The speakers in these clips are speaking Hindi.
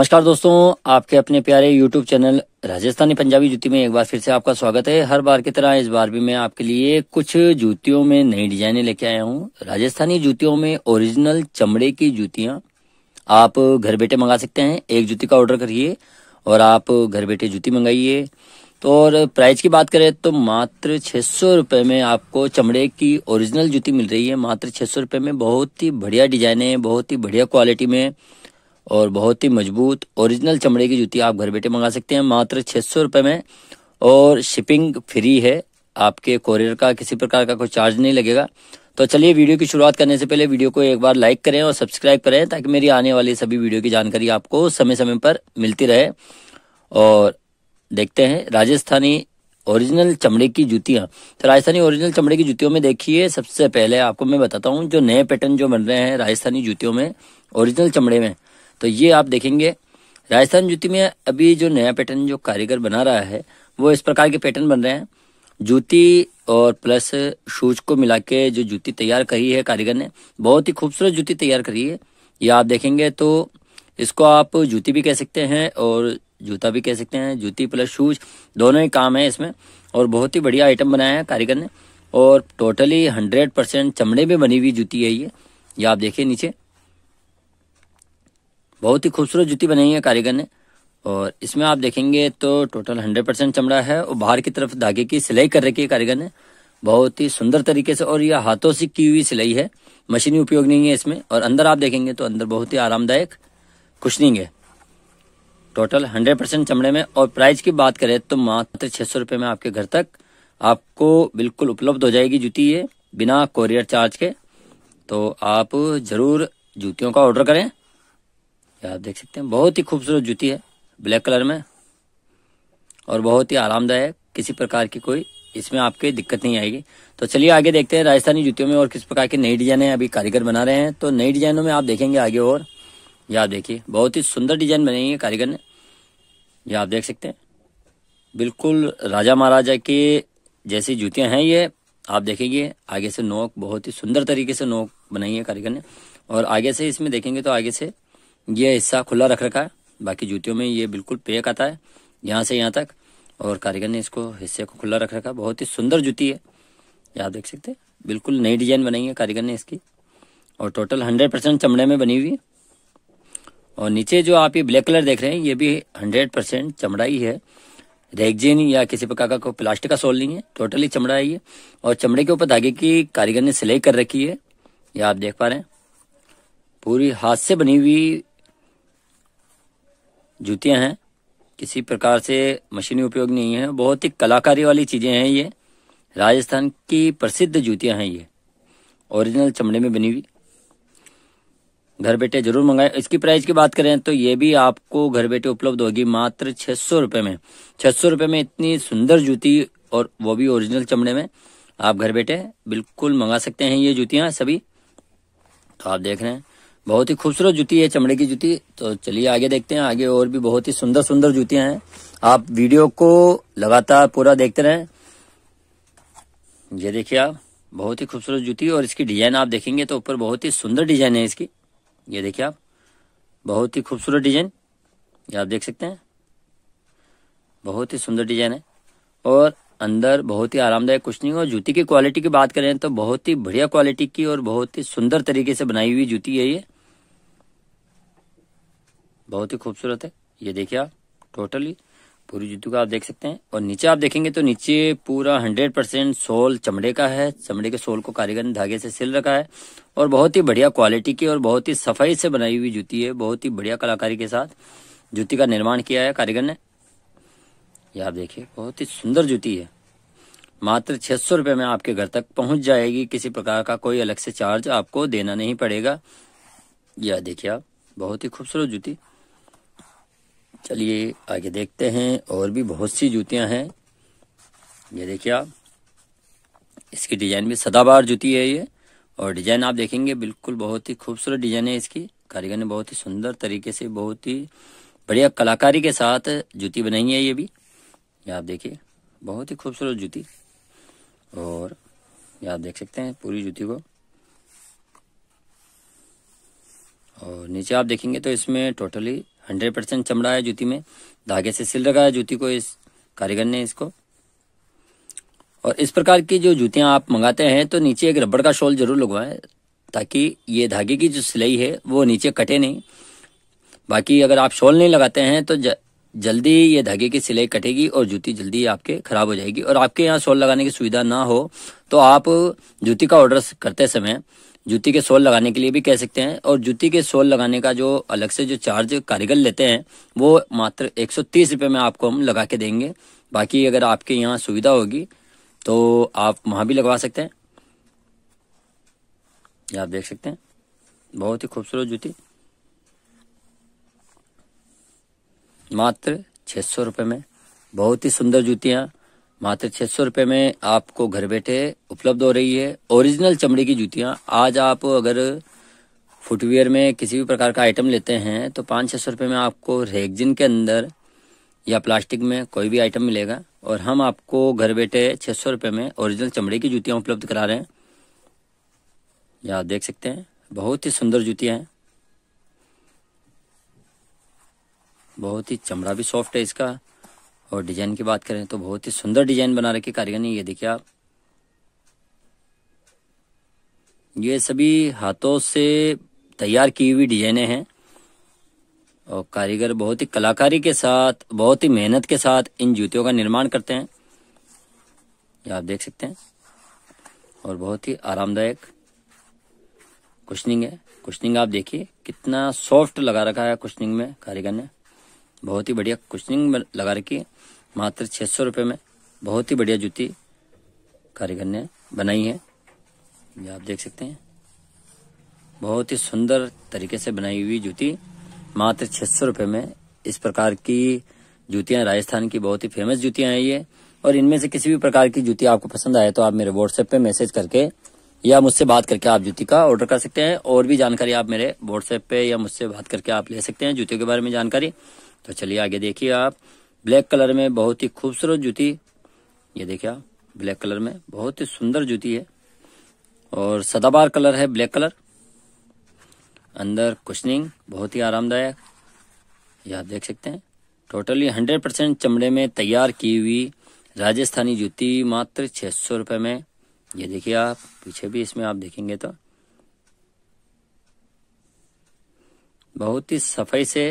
नमस्कार दोस्तों आपके अपने प्यारे यूट्यूब चैनल राजस्थानी पंजाबी जूती में एक बार फिर से आपका स्वागत है हर बार की तरह इस बार भी मैं आपके लिए कुछ जूतियों में नई डिजाइने लेके आया हूँ राजस्थानी जूतियों में ओरिजिनल चमड़े की जूतियां आप घर बैठे मंगा सकते हैं एक जूती का ऑर्डर करिए और आप घर बैठे जूती मंगाइए तो और प्राइस की बात करें तो मात्र छः सौ में आपको चमड़े की ओरिजिनल जूती मिल रही है मात्र छः सौ में बहुत ही बढ़िया डिजाइने बहुत ही बढ़िया क्वालिटी में और बहुत ही मजबूत ओरिजिनल चमड़े की जूती आप घर बैठे मंगा सकते हैं मात्र छः सौ रुपये में और शिपिंग फ्री है आपके कोरियर का किसी प्रकार का कोई चार्ज नहीं लगेगा तो चलिए वीडियो की शुरुआत करने से पहले वीडियो को एक बार लाइक करें और सब्सक्राइब करें ताकि मेरी आने वाली सभी वीडियो की जानकारी आपको समय समय पर मिलती रहे और देखते हैं राजस्थानी ओरिजिनल चमड़े की जूतियाँ तो राजस्थानी ओरिजिनल चमड़े की जूतियों में देखिए सबसे पहले आपको मैं बताता हूँ जो नए पैटर्न जो बन रहे हैं राजस्थानी जूतियों में ओरिजिनल चमड़े में तो ये आप देखेंगे राजस्थान जूती में अभी जो नया पैटर्न जो कारीगर बना रहा है वो इस प्रकार के पैटर्न बन रहे हैं जूती और प्लस शूज को मिला के जो जूती तैयार करी है कारीगर ने बहुत ही खूबसूरत जूती तैयार करी है ये आप देखेंगे तो इसको आप जूती भी कह सकते हैं और जूता भी कह सकते हैं जूती प्लस शूज दोनों ही काम है इसमें और बहुत ही बढ़िया आइटम बनाया है कारीगर ने और टोटली हंड्रेड परसेंट चमड़े में बनी हुई जूती है ये ये आप देखिए नीचे बहुत ही खूबसूरत जूती बनाई है कारीगर ने और इसमें आप देखेंगे तो टोटल हंड्रेड परसेंट चमड़ा है और बाहर की तरफ धागे की सिलाई कर रखी है कारीगर ने बहुत ही सुंदर तरीके से और यह हाथों से की हुई सिलाई है मशीनी उपयोग नहीं है इसमें और अंदर आप देखेंगे तो अंदर बहुत ही आरामदायक कुशनिंग है टोटल हंड्रेड परसेंट चमड़े में और प्राइस की बात करें तो मात्र छह सौ रुपये में आपके घर तक आपको बिल्कुल उपलब्ध हो जाएगी जूती ये बिना कोरियर चार्ज के तो आप ज़रूर जूतियों का ऑर्डर करें आप देख सकते हैं बहुत ही खूबसूरत जूती है ब्लैक कलर में और बहुत ही आरामदायक किसी प्रकार की कोई इसमें आपके दिक्कत नहीं आएगी तो चलिए आगे देखते हैं राजस्थानी जूतियों में और किस प्रकार की नई डिजाइने अभी कारीगर बना रहे हैं तो नई डिजाइनों में आप देखेंगे आगे और यह आप देखिए बहुत ही सुंदर डिजाइन बनाई है कारीगर ने यह आप देख सकते हैं बिल्कुल राजा महाराजा के जैसी जूतियाँ हैं ये आप देखेंगे आगे से नोक बहुत ही सुंदर तरीके से नोक बनाई है कारीगर ने और आगे से इसमें देखेंगे तो आगे से ये हिस्सा खुला रख रखा है बाकी जूतियों में ये बिल्कुल पेक आता है यहाँ से यहाँ तक और कारीगर ने इसको हिस्से को खुला रख रखा है बहुत ही सुंदर जूती है ये आप देख सकते हैं बिल्कुल नई डिजाइन बनाई है कारीगर ने इसकी और टोटल हंड्रेड परसेंट चमड़े में बनी हुई है और नीचे जो आप ये ब्लैक कलर देख रहे हैं ये भी हंड्रेड परसेंट चमड़ा ही है रेगजिन या किसी प्रकार का कोई प्लास्टिक का सोल नहीं है टोटली चमड़ा है ये और चमड़े के ऊपर धागे की कारीगर ने सिलाई कर रखी है यह आप देख पा रहे हैं पूरी हाथ से बनी हुई जूतियां हैं किसी प्रकार से मशीनी उपयोग नहीं है बहुत ही कलाकारी वाली चीज़ें हैं ये राजस्थान की प्रसिद्ध जूतियां हैं ये ओरिजिनल चमड़े में बनी हुई घर बैठे जरूर मंगाएं इसकी प्राइस की बात करें तो ये भी आपको घर बैठे उपलब्ध होगी मात्र छह सौ रुपये में छह सौ रुपये में इतनी सुंदर जूती और वो भी ओरिजिनल चमड़े में आप घर बैठे बिल्कुल मंगा सकते हैं ये जूतियां सभी तो आप देख रहे हैं बहुत ही खूबसूरत जूती है चमड़े की जूती तो चलिए आगे देखते हैं आगे और भी बहुत ही सुंदर सुंदर जूतियां हैं आप वीडियो को लगातार पूरा देखते रहें ये देखिए आप बहुत ही खूबसूरत जूती और इसकी डिजाइन आप देखेंगे तो ऊपर बहुत ही सुंदर डिजाइन है इसकी ये देखिए आप बहुत ही खूबसूरत डिजाइन ये आप देख सकते हैं बहुत ही सुंदर डिजाइन है और अंदर बहुत ही आरामदायक कुछ नहीं और जूती की क्वालिटी की बात करें तो बहुत ही बढ़िया क्वालिटी की और बहुत ही सुंदर तरीके से बनाई हुई जूती है ये बहुत ही खूबसूरत है ये देखिए आप टोटली पूरी जूती का आप देख सकते हैं और नीचे आप देखेंगे तो नीचे पूरा हंड्रेड परसेंट सोल चमड़े का है चमड़े के सोल को कारीगर ने धागे से सिल रखा है और बहुत ही बढ़िया क्वालिटी की और बहुत ही सफाई से बनाई हुई जूती है बहुत ही बढ़िया कलाकारी के साथ जूती का निर्माण किया है कारीगर ने ये आप देखिए बहुत ही सुंदर जूती है मात्र छह सौ रुपये में आपके घर तक पहुंच जाएगी किसी प्रकार का कोई अलग से चार्ज आपको देना नहीं पड़ेगा यह देखिए आप बहुत ही खूबसूरत जूती चलिए आगे देखते हैं और भी बहुत सी जूतियां हैं ये देखिए आप इसकी डिजाइन भी सदाबहार जूती है ये और डिजाइन आप देखेंगे बिल्कुल बहुत ही खूबसूरत डिजाइन है इसकी कारीगर ने बहुत ही सुंदर तरीके से बहुत ही बढ़िया कलाकारी के साथ जूती बनाई है ये भी ये आप देखिए बहुत ही खूबसूरत जूती और ये आप देख सकते हैं पूरी जूती को और नीचे आप देखेंगे तो इसमें टोटली हंड्रेड परसेंट चमड़ा है जूती में धागे से सिल रखा है जूती को इस कारीगर ने इसको और इस प्रकार की जो जूतियां आप मंगाते हैं तो नीचे एक रबड़ का शॉल जरूर लगवाएं ताकि ये धागे की जो सिलाई है वो नीचे कटे नहीं बाकी अगर आप शॉल नहीं लगाते हैं तो जल्दी ये धागे की सिलाई कटेगी और जूती जल्दी आपके खराब हो जाएगी और आपके यहाँ सोल लगाने की सुविधा ना हो तो आप जूती का ऑर्डर करते समय जूती के सोल लगाने के लिए भी कह सकते हैं और जूती के सोल लगाने का जो अलग से जो चार्ज कारीगर लेते हैं वो मात्र एक सौ में आपको हम लगा के देंगे बाकी अगर आपके यहाँ सुविधा होगी तो आप वहाँ भी लगवा सकते हैं आप देख सकते हैं बहुत ही खूबसूरत जूती मात्र छः सौ रुपये में बहुत ही सुंदर जूतियाँ मात्र छः सौ रुपये में आपको घर बैठे उपलब्ध हो रही है ओरिजिनल चमड़े की जूतियाँ आज आप अगर फुटवेयर में किसी भी प्रकार का आइटम लेते हैं तो पाँच छः सौ रुपये में आपको रेगजिन के अंदर या प्लास्टिक में कोई भी आइटम मिलेगा और हम आपको घर बैठे छः सौ रुपये में ओरिजिनल चमड़े की जूतियाँ उपलब्ध करा रहे हैं या देख सकते हैं बहुत ही सुंदर जूतियाँ हैं बहुत ही चमड़ा भी सॉफ्ट है इसका और डिजाइन की बात करें तो बहुत ही सुंदर डिजाइन बना रखी कारीगर ने ये देखिए आप ये सभी हाथों से तैयार की हुई डिजाइने हैं और कारीगर बहुत ही कलाकारी के साथ बहुत ही मेहनत के साथ इन जूतियों का निर्माण करते हैं ये आप देख सकते हैं और बहुत ही आरामदायक कुशनिंग है कुशनिंग आप देखिए कितना सॉफ्ट लगा रखा है कुशनिंग में कारीगर ने बहुत ही बढ़िया कुशनिंग में लगा रखी है मात्र छः सौ रुपये में बहुत ही बढ़िया जूती कारीगर ने बनाई है ये आप देख सकते हैं बहुत ही सुंदर तरीके से बनाई हुई जूती मात्र छः सौ रुपये में इस प्रकार की जूतियाँ राजस्थान की बहुत ही फेमस जूतियाँ हैं ये और इनमें से किसी भी प्रकार की जूती आपको पसंद आए तो आप मेरे व्हाट्सएप पे मैसेज करके या मुझसे बात करके आप जूती का ऑर्डर कर सकते हैं और भी जानकारी आप मेरे व्हाट्सएप पे या मुझसे बात करके आप ले सकते हैं जूतियों के बारे में जानकारी तो चलिए आगे देखिए आप ब्लैक कलर में बहुत ही खूबसूरत जूती ये देखिए आप ब्लैक कलर में बहुत ही सुंदर जूती है और सदाबार कलर है ब्लैक कलर अंदर कुशनिंग बहुत ही आरामदायक ये आप देख सकते हैं टोटली हंड्रेड परसेंट चमड़े में तैयार की हुई राजस्थानी जूती मात्र छः सौ रुपये में ये देखिए आप पीछे भी इसमें आप देखेंगे तो बहुत ही सफाई से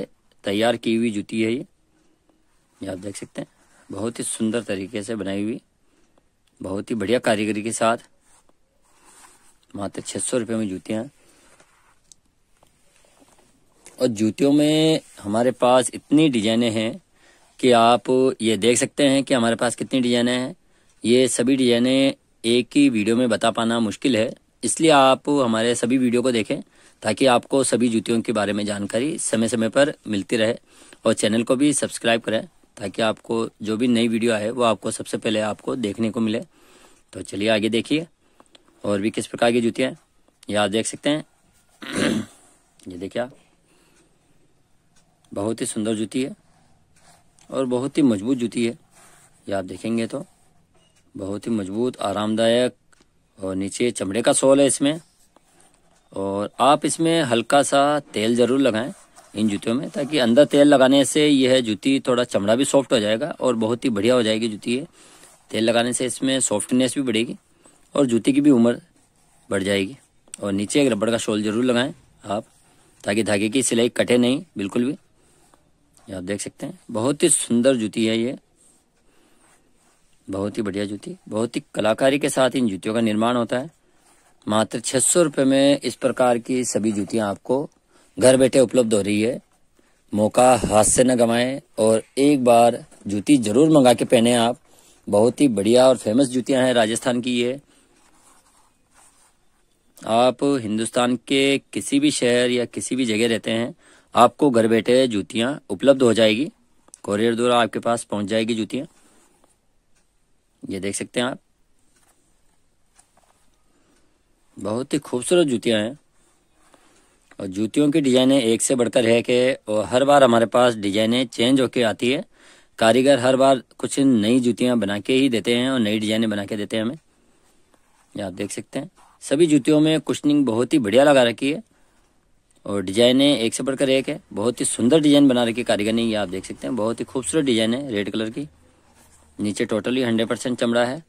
तैयार की हुई जूती है ये ये आप देख सकते हैं बहुत ही सुंदर तरीके से बनाई हुई बहुत ही बढ़िया कारीगरी के साथ मात्र छः सौ रुपये में जूतियाँ और जूतियों में हमारे पास इतनी डिजाइने हैं कि आप ये देख सकते हैं कि हमारे पास कितनी डिजाइने हैं ये सभी डिजाइने एक ही वीडियो में बता पाना मुश्किल है इसलिए आप हमारे सभी वीडियो को देखें ताकि आपको सभी जूतियों के बारे में जानकारी समय समय पर मिलती रहे और चैनल को भी सब्सक्राइब करें ताकि आपको जो भी नई वीडियो आए वो आपको सबसे पहले आपको देखने को मिले तो चलिए आगे देखिए और भी किस प्रकार की जूतियाँ हैं ये आप देख सकते हैं ये देखिए आप बहुत ही सुंदर जूती है और बहुत ही मजबूत जूती है ये आप देखेंगे तो बहुत ही मजबूत आरामदायक और नीचे चमड़े का सोल है इसमें और आप इसमें हल्का सा तेल ज़रूर लगाएं इन जूतों में ताकि अंदर तेल लगाने से यह जूती थोड़ा चमड़ा भी सॉफ्ट हो जाएगा और बहुत ही बढ़िया हो जाएगी जूती ये तेल लगाने से इसमें सॉफ्टनेस भी बढ़ेगी और जूती की भी उम्र बढ़ जाएगी और नीचे एक रबड़ का शॉल ज़रूर लगाएं आप ताकि धागे की सिलाई कटे नहीं बिल्कुल भी आप देख सकते हैं बहुत ही सुंदर जूती है ये बहुत ही बढ़िया जूती बहुत ही कलाकारी के साथ इन जूतियों का निर्माण होता है मात्र छह सौ रुपये में इस प्रकार की सभी जूतियाँ आपको घर बैठे उपलब्ध हो रही है मौका हाथ से न गवाएं और एक बार जूती जरूर मंगा के पहने आप बहुत ही बढ़िया और फेमस जूतियां हैं राजस्थान की ये आप हिंदुस्तान के किसी भी शहर या किसी भी जगह रहते हैं आपको घर बैठे जूतियां उपलब्ध हो जाएगी कोरियर द्वारा आपके पास पहुंच जाएगी जूतियां ये देख सकते हैं आप बहुत ही खूबसूरत जूतियां हैं और जूतियों की डिज़ाइनें एक से बढ़कर है कि हर बार हमारे पास डिज़ाइनें चेंज होके आती है कारीगर हर बार कुछ नई जूतियां बना के ही देते हैं और नई डिज़ाइनें बना के देते हैं हमें ये आप देख सकते हैं सभी जूतियों में कुशनिंग बहुत ही बढ़िया लगा रखी है और डिजाइने एक से बढ़कर एक है बहुत ही सुंदर डिजाइन बना रखी है कारीगर ने ये आप देख सकते हैं बहुत ही खूबसूरत डिजाइन है रेड कलर की नीचे टोटली हंड्रेड परसेंट चमड़ा है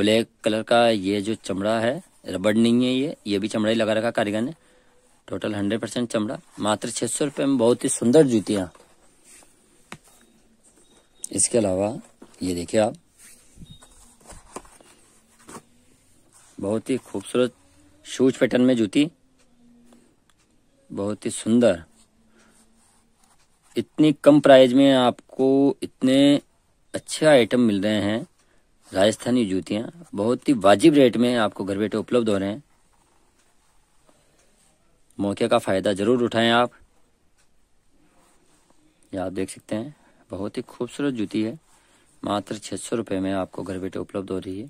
ब्लैक कलर का ये जो चमड़ा है रबड़ नहीं है ये ये भी चमड़ा ही लगा रखा कारीगर ने टोटल हंड्रेड परसेंट चमड़ा मात्र छह सौ रुपये में बहुत ही सुंदर जूतियां इसके अलावा ये देखिए आप बहुत ही खूबसूरत शूज पैटर्न में जूती बहुत ही सुंदर इतनी कम प्राइस में आपको इतने अच्छे आइटम मिल रहे हैं राजस्थानी जूतियाँ बहुत ही वाजिब रेट में आपको घर बैठे उपलब्ध हो रहे हैं मौके का फ़ायदा ज़रूर उठाएं आप या आप देख सकते हैं बहुत ही खूबसूरत जूती है मात्र छह सौ रुपये में आपको घर बैठे उपलब्ध हो रही है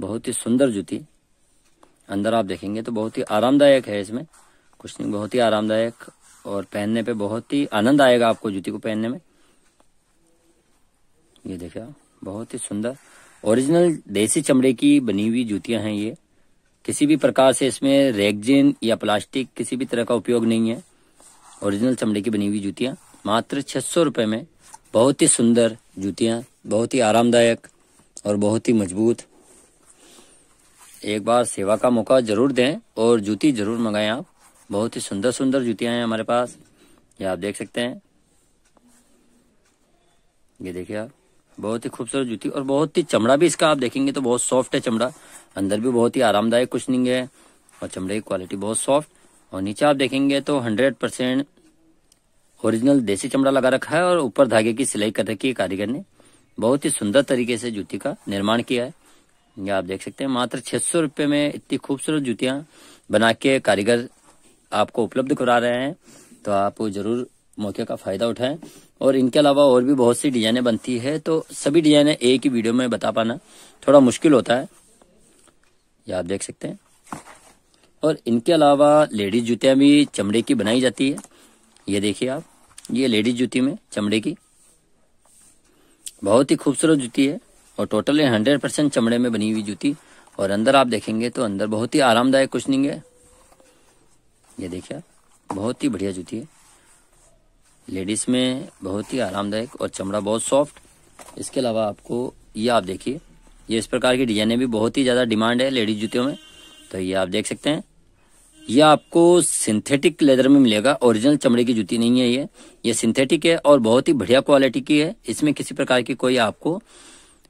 बहुत ही सुंदर जूती अंदर आप देखेंगे तो बहुत ही आरामदायक है इसमें कुछ नहीं बहुत ही आरामदायक और पहनने पे बहुत ही आनंद आएगा आपको जूती को पहनने में ये देखिए बहुत ही सुंदर ओरिजिनल देसी चमड़े की बनी हुई जूतियां हैं ये किसी भी प्रकार से इसमें रेगजिन या प्लास्टिक किसी भी तरह का उपयोग नहीं है ओरिजिनल चमड़े की बनी हुई जूतियां मात्र छह सौ रुपये में बहुत ही सुंदर जूतियां बहुत ही आरामदायक और बहुत ही मजबूत एक बार सेवा का मौका जरूर दें और जूती जरूर मंगाएं आप बहुत ही सुंदर सुंदर जूतियां हैं हमारे पास ये आप देख सकते हैं ये देखिए आप बहुत ही खूबसूरत जूती और बहुत ही चमड़ा भी इसका आप देखेंगे तो बहुत सॉफ्ट है चमड़ा अंदर भी बहुत ही आरामदायक कुछ नहीं है और चमड़े की क्वालिटी बहुत सॉफ्ट और नीचे आप देखेंगे तो हंड्रेड परसेंट ओरिजिनल देसी चमड़ा लगा रखा है और ऊपर धागे की सिलाई कर रखी है कारीगर ने बहुत ही सुंदर तरीके से जूती का निर्माण किया है ये आप देख सकते हैं मात्र छह सौ में इतनी खूबसूरत जूतियां बना के कारीगर आपको उपलब्ध करा रहे हैं तो आप जरूर मौके का फायदा उठाएं और इनके अलावा और भी बहुत सी डिजाइनें बनती है तो सभी डिजाइनें एक ही वीडियो में बता पाना थोड़ा मुश्किल होता है ये आप देख सकते हैं और इनके अलावा लेडीज जूतियां भी चमड़े की बनाई जाती है ये देखिए आप ये लेडीज जूती में चमड़े की बहुत ही खूबसूरत जूती है और टोटल हंड्रेड परसेंट चमड़े में बनी हुई जूती और अंदर आप देखेंगे तो अंदर बहुत ही आरामदायक कुछ नहीं है ये देखिए आप बहुत ही बढ़िया जूती है लेडीज़ में बहुत ही आरामदायक और चमड़ा बहुत सॉफ्ट इसके अलावा आपको ये आप देखिए ये इस प्रकार की डिजाइने भी बहुत ही ज़्यादा डिमांड है लेडीज जूतियों में तो ये आप देख सकते हैं ये आपको सिंथेटिक लेदर में मिलेगा ओरिजिनल चमड़े की जूती नहीं है ये ये सिंथेटिक है और बहुत ही बढ़िया क्वालिटी की है इसमें किसी प्रकार की कोई आपको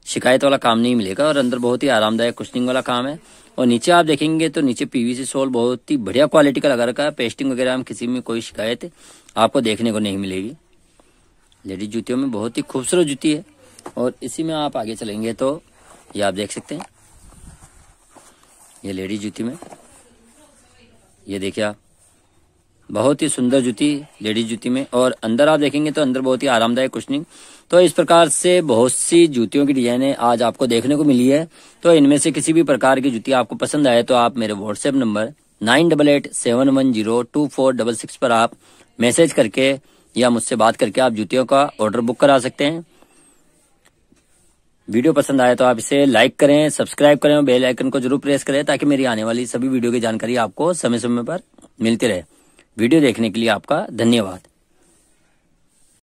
शिकायत वाला काम नहीं मिलेगा और अंदर बहुत ही आरामदायक कुशनिंग वाला काम है और नीचे आप देखेंगे तो नीचे पीवीसी सोल बहुत ही बढ़िया क्वालिटी का लगा रखा है पेस्टिंग वगैरह में किसी में कोई शिकायत आपको देखने को नहीं मिलेगी लेडीज जूतियों में बहुत ही खूबसूरत जूती है और इसी में आप आगे चलेंगे तो ये आप देख सकते हैं ये लेडीज जूती में ये देखिए आप बहुत ही सुंदर जूती लेडीज जूती में और अंदर आप देखेंगे तो अंदर बहुत ही आरामदायक नहीं तो इस प्रकार से बहुत सी जूतियों की डिजाइने आज आपको देखने को मिली है तो इनमें से किसी भी प्रकार की जूती आपको पसंद आए तो आप मेरे WhatsApp number nine double eight seven one zero two four double six पर आप मैसेज करके या मुझसे बात करके आप जूतियों का ऑर्डर बुक करा सकते हैं वीडियो पसंद आए तो आप इसे लाइक करें सब्सक्राइब करें और बेल आइकन को जरूर प्रेस करें ताकि मेरी आने वाली सभी वीडियो की जानकारी आपको समय समय पर मिलती रहे वीडियो देखने के लिए आपका धन्यवाद